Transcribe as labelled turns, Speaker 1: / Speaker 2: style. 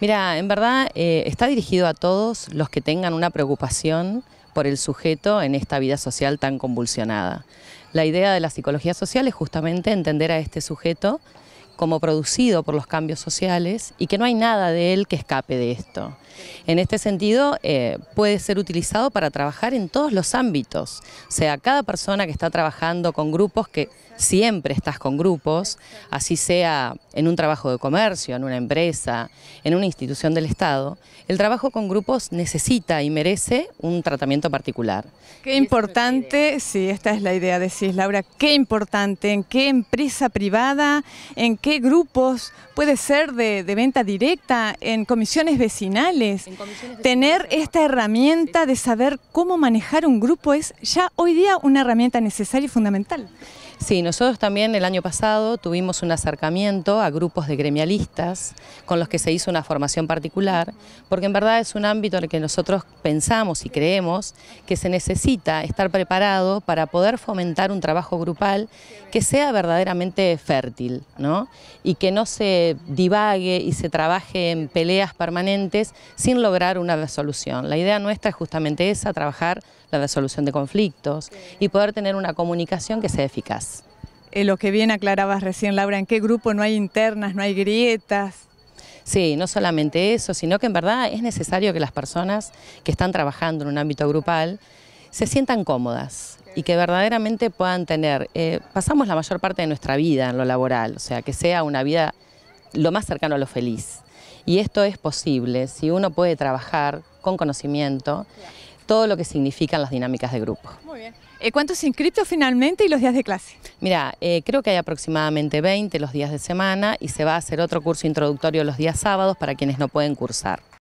Speaker 1: Mira, en verdad eh, está dirigido a todos los que tengan una preocupación por el sujeto en esta vida social tan convulsionada. La idea de la psicología social es justamente entender a este sujeto como producido por los cambios sociales y que no hay nada de él que escape de esto. En este sentido, eh, puede ser utilizado para trabajar en todos los ámbitos. O sea, cada persona que está trabajando con grupos, que siempre estás con grupos, así sea en un trabajo de comercio, en una empresa, en una institución del Estado, el trabajo con grupos necesita y merece un tratamiento particular.
Speaker 2: Qué importante, sí, esta es la idea, de decís Laura, qué importante, en qué empresa privada, en qué qué grupos, puede ser de, venta directa, En comisiones vecinales Tener esta herramienta de saber cómo manejar un grupo es ya hoy día una herramienta necesaria y fundamental. Sí, nosotros
Speaker 1: también el año pasado tuvimos un acercamiento a grupos de gremialistas con los que se hizo una formación particular, porque en verdad es un ámbito en el que nosotros pensamos y creemos que se necesita estar preparado para poder fomentar un trabajo grupal que sea verdaderamente fértil, Y que no se divague y se trabaje en peleas permanentes sin lograr una resolución. La idea nuestra es justamente esa, trabajar la
Speaker 2: resolución de conflictos
Speaker 1: y poder tener una comunicación que sea eficaz.
Speaker 2: Eh, lo que bien aclarabas recién, Laura, en qué grupo no hay internas, no hay grietas. Sí, no
Speaker 1: solamente eso, sino que en verdad es necesario que las personas que están trabajando en un ámbito grupal se sientan cómodas y que verdaderamente puedan tener, eh, pasamos la mayor parte de nuestra vida en lo laboral, o sea, que sea una vida lo más cercano a lo feliz. Y esto es posible si uno puede trabajar con conocimiento todo lo que significan las dinámicas de grupo.
Speaker 2: Muy bien. Eh, ¿Cuántos inscritos finalmente y los días de clase?
Speaker 1: Mira, eh, creo que hay aproximadamente 20 los días de semana y se va a hacer otro curso introductorio los días sábados para quienes no pueden cursar.